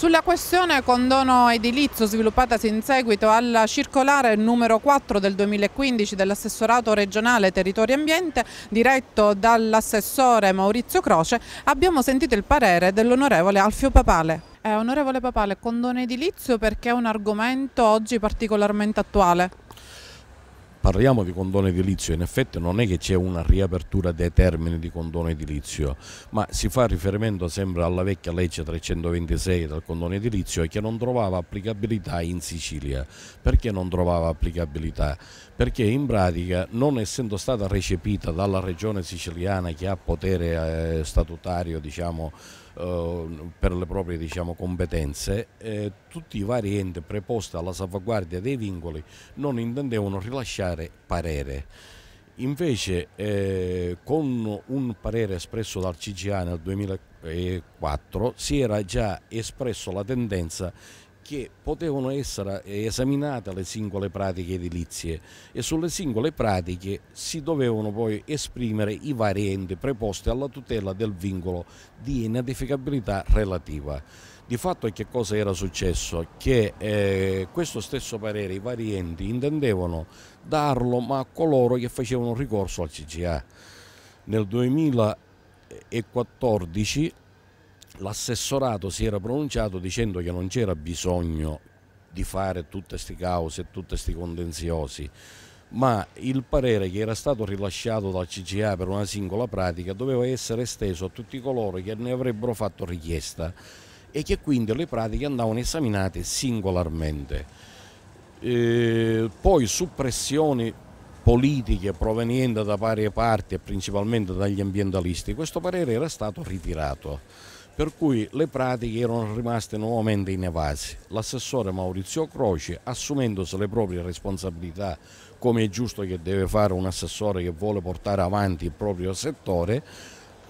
Sulla questione condono edilizio sviluppatasi in seguito alla circolare numero 4 del 2015 dell'assessorato regionale territorio e ambiente diretto dall'assessore Maurizio Croce abbiamo sentito il parere dell'onorevole Alfio Papale. Eh, onorevole Papale, condono edilizio perché è un argomento oggi particolarmente attuale parliamo di condono edilizio, in effetti non è che c'è una riapertura dei termini di condono edilizio, ma si fa riferimento sempre alla vecchia legge 326 del condono edilizio che non trovava applicabilità in Sicilia. Perché non trovava applicabilità? perché in pratica non essendo stata recepita dalla regione siciliana che ha potere eh, statutario diciamo, eh, per le proprie diciamo, competenze, eh, tutti i vari enti preposti alla salvaguardia dei vincoli non intendevano rilasciare parere. Invece eh, con un parere espresso dal CGA nel 2004 si era già espresso la tendenza che potevano essere esaminate le singole pratiche edilizie e sulle singole pratiche si dovevano poi esprimere i vari enti preposti alla tutela del vincolo di inedificabilità relativa. Di fatto che cosa era successo? Che eh, questo stesso parere i vari enti intendevano darlo ma a coloro che facevano ricorso al CCA. Nel 2014 l'assessorato si era pronunciato dicendo che non c'era bisogno di fare tutte queste cause e tutti questi contenziosi, ma il parere che era stato rilasciato dal CGA per una singola pratica doveva essere esteso a tutti coloro che ne avrebbero fatto richiesta e che quindi le pratiche andavano esaminate singolarmente. Eh, poi su pressioni politiche provenienti da varie parti e principalmente dagli ambientalisti, questo parere era stato ritirato per cui le pratiche erano rimaste nuovamente inevase. L'assessore Maurizio Croce, assumendosi le proprie responsabilità come è giusto che deve fare un assessore che vuole portare avanti il proprio settore,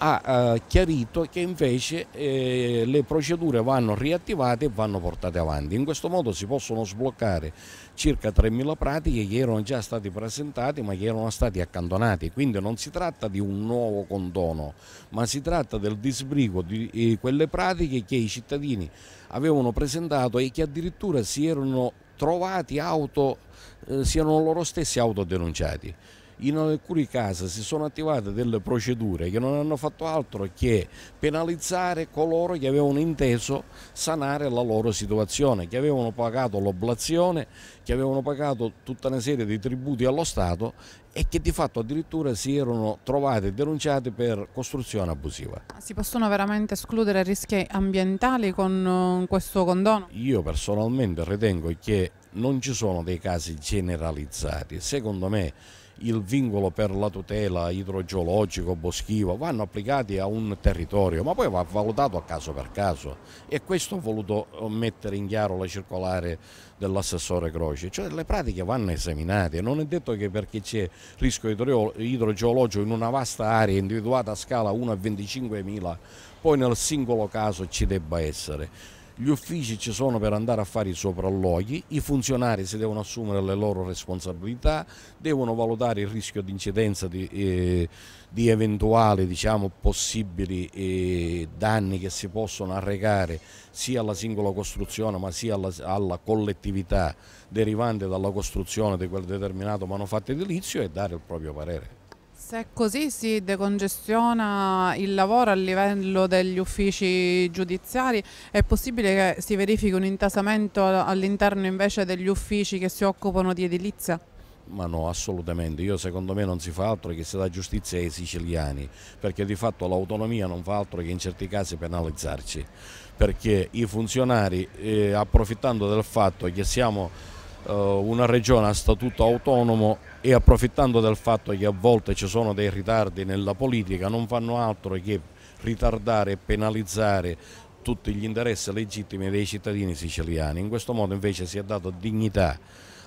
ha eh, chiarito che invece eh, le procedure vanno riattivate e vanno portate avanti. In questo modo si possono sbloccare circa 3.000 pratiche che erano già state presentate ma che erano state accantonate, quindi non si tratta di un nuovo condono, ma si tratta del disbrigo di, di eh, quelle pratiche che i cittadini avevano presentato e che addirittura si erano trovati auto, eh, si erano loro stessi autodenunciati in alcuni casi si sono attivate delle procedure che non hanno fatto altro che penalizzare coloro che avevano inteso sanare la loro situazione, che avevano pagato l'oblazione, che avevano pagato tutta una serie di tributi allo Stato e che di fatto addirittura si erano trovati e denunciati per costruzione abusiva. Si possono veramente escludere rischi ambientali con eh, questo condono? Io personalmente ritengo che non ci sono dei casi generalizzati. Secondo me il vincolo per la tutela idrogeologico, boschivo, vanno applicati a un territorio, ma poi va valutato a caso per caso e questo ho voluto eh, mettere in chiaro la circolare dell'assessore Croce, cioè le pratiche vanno esaminate, non è detto che perché c'è rischio idrogeologico in una vasta area individuata a scala 1 a 25 mila, poi nel singolo caso ci debba essere gli uffici ci sono per andare a fare i sopralloghi, i funzionari si devono assumere le loro responsabilità, devono valutare il rischio di incidenza di, eh, di eventuali diciamo, possibili eh, danni che si possono arrecare sia alla singola costruzione ma sia alla, alla collettività derivante dalla costruzione di quel determinato manufatto edilizio e dare il proprio parere. Se è così si decongestiona il lavoro a livello degli uffici giudiziari, è possibile che si verifichi un intasamento all'interno invece degli uffici che si occupano di edilizia? Ma no, assolutamente. Io secondo me non si fa altro che si dà giustizia ai siciliani, perché di fatto l'autonomia non fa altro che in certi casi penalizzarci, perché i funzionari eh, approfittando del fatto che siamo eh, una regione a statuto autonomo e approfittando del fatto che a volte ci sono dei ritardi nella politica non fanno altro che ritardare e penalizzare tutti gli interessi legittimi dei cittadini siciliani. In questo modo invece si è dato dignità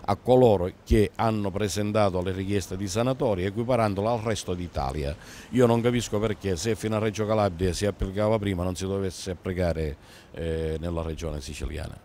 a coloro che hanno presentato le richieste di sanatoria equiparandola al resto d'Italia. Io non capisco perché se fino a Reggio Calabria si applicava prima non si dovesse applicare eh, nella regione siciliana.